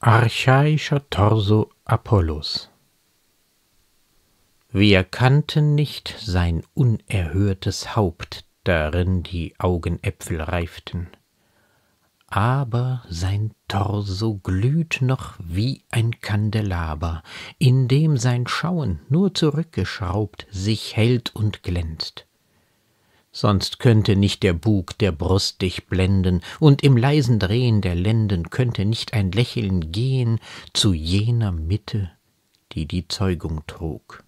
Archaischer Torso Apollos Wir kannten nicht sein unerhörtes Haupt, darin die Augenäpfel reiften, aber sein Torso glüht noch wie ein Kandelaber, in dem sein Schauen, nur zurückgeschraubt, sich hält und glänzt. Sonst könnte nicht der Bug der Brust dich blenden, und im leisen Drehen der Lenden könnte nicht ein Lächeln gehen zu jener Mitte, die die Zeugung trug.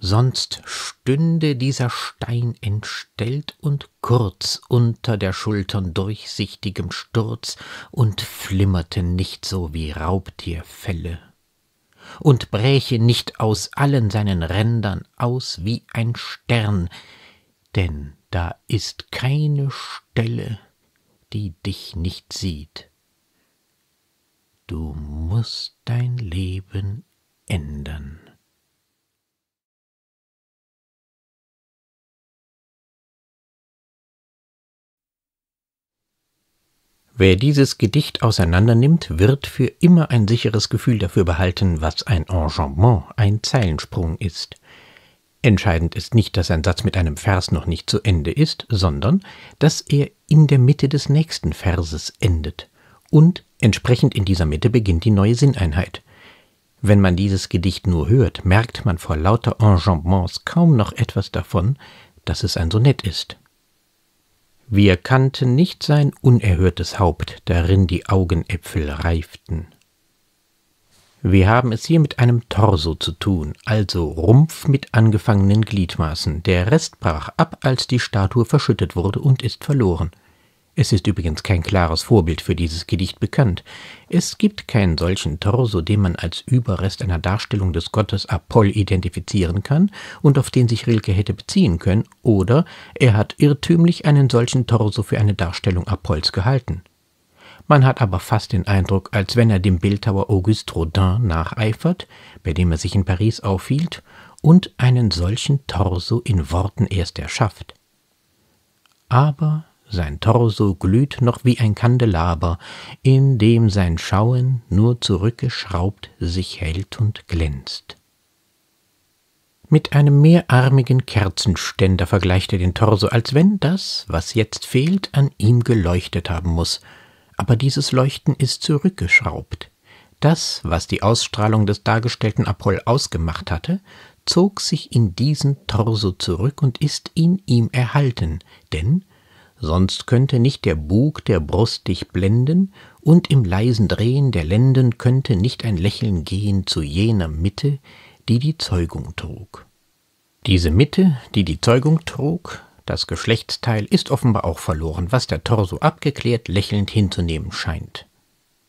Sonst stünde dieser Stein entstellt und kurz unter der Schultern durchsichtigem Sturz und flimmerte nicht so wie Raubtierfelle und bräche nicht aus allen seinen Rändern aus wie ein Stern, denn da ist keine Stelle, die dich nicht sieht. Du musst dein Leben ändern. Wer dieses Gedicht auseinandernimmt, wird für immer ein sicheres Gefühl dafür behalten, was ein Enjambement, ein Zeilensprung ist. Entscheidend ist nicht, dass ein Satz mit einem Vers noch nicht zu Ende ist, sondern dass er in der Mitte des nächsten Verses endet. Und entsprechend in dieser Mitte beginnt die neue Sinneinheit. Wenn man dieses Gedicht nur hört, merkt man vor lauter Enjambements kaum noch etwas davon, dass es ein Sonett ist. Wir kannten nicht sein unerhörtes Haupt, darin die Augenäpfel reiften. Wir haben es hier mit einem Torso zu tun, also Rumpf mit angefangenen Gliedmaßen. Der Rest brach ab, als die Statue verschüttet wurde und ist verloren. Es ist übrigens kein klares Vorbild für dieses Gedicht bekannt. Es gibt keinen solchen Torso, den man als Überrest einer Darstellung des Gottes Apoll identifizieren kann und auf den sich Rilke hätte beziehen können, oder er hat irrtümlich einen solchen Torso für eine Darstellung Apolls gehalten. Man hat aber fast den Eindruck, als wenn er dem Bildhauer Auguste Rodin nacheifert, bei dem er sich in Paris aufhielt, und einen solchen Torso in Worten erst erschafft. Aber sein Torso glüht noch wie ein Kandelaber, in dem sein Schauen nur zurückgeschraubt sich hält und glänzt. Mit einem mehrarmigen Kerzenständer vergleicht er den Torso, als wenn das, was jetzt fehlt, an ihm geleuchtet haben muß, aber dieses Leuchten ist zurückgeschraubt. Das, was die Ausstrahlung des dargestellten Apoll ausgemacht hatte, zog sich in diesen Torso zurück und ist in ihm erhalten, denn sonst könnte nicht der Bug der Brust dich blenden, und im leisen Drehen der Lenden könnte nicht ein Lächeln gehen zu jener Mitte, die die Zeugung trug. Diese Mitte, die die Zeugung trug, das Geschlechtsteil ist offenbar auch verloren, was der Torso abgeklärt lächelnd hinzunehmen scheint.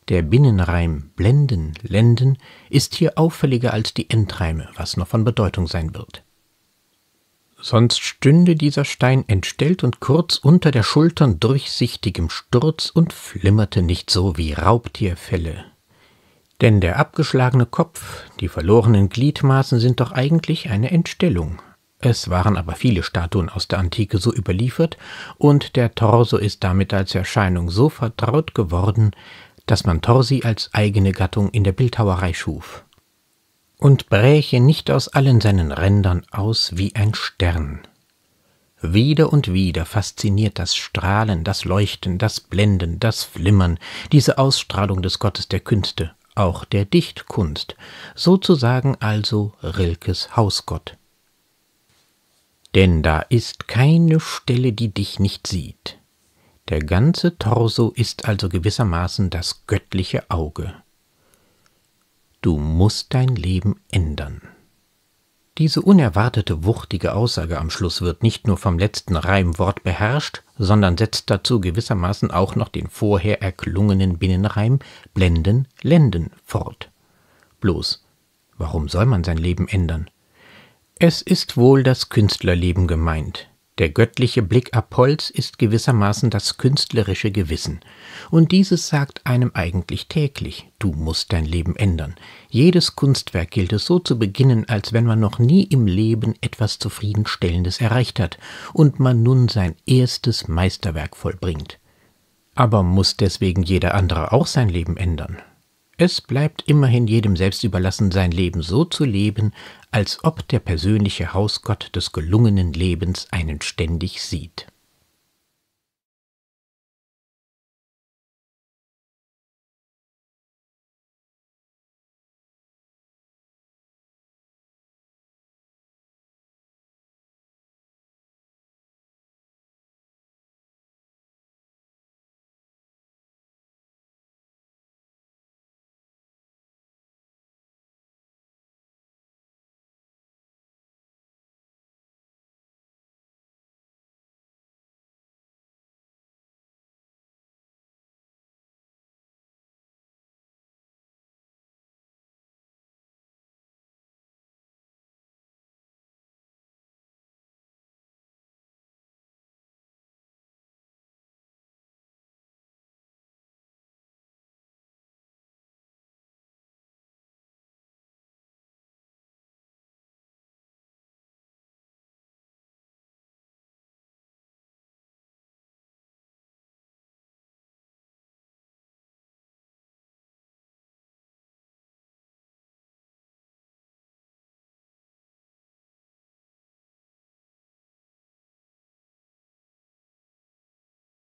Der Binnenreim blenden, lenden ist hier auffälliger als die Endreime, was noch von Bedeutung sein wird. Sonst stünde dieser Stein entstellt und kurz unter der Schultern durchsichtigem Sturz und flimmerte nicht so wie Raubtierfelle. Denn der abgeschlagene Kopf, die verlorenen Gliedmaßen sind doch eigentlich eine Entstellung, es waren aber viele Statuen aus der Antike so überliefert, und der Torso ist damit als Erscheinung so vertraut geworden, dass man Torsi als eigene Gattung in der Bildhauerei schuf. Und bräche nicht aus allen seinen Rändern aus wie ein Stern. Wieder und wieder fasziniert das Strahlen, das Leuchten, das Blenden, das Flimmern, diese Ausstrahlung des Gottes der Künste, auch der Dichtkunst, sozusagen also Rilkes Hausgott denn da ist keine Stelle, die dich nicht sieht. Der ganze Torso ist also gewissermaßen das göttliche Auge. Du musst dein Leben ändern. Diese unerwartete wuchtige Aussage am Schluss wird nicht nur vom letzten Reimwort beherrscht, sondern setzt dazu gewissermaßen auch noch den vorher erklungenen Binnenreim blenden, lenden fort. Bloß, warum soll man sein Leben ändern? Es ist wohl das Künstlerleben gemeint. Der göttliche Blick Apolls ist gewissermaßen das künstlerische Gewissen. Und dieses sagt einem eigentlich täglich, du musst dein Leben ändern. Jedes Kunstwerk gilt es so zu beginnen, als wenn man noch nie im Leben etwas Zufriedenstellendes erreicht hat und man nun sein erstes Meisterwerk vollbringt. Aber muss deswegen jeder andere auch sein Leben ändern? Es bleibt immerhin jedem selbst überlassen, sein Leben so zu leben, als ob der persönliche Hausgott des gelungenen Lebens einen ständig sieht.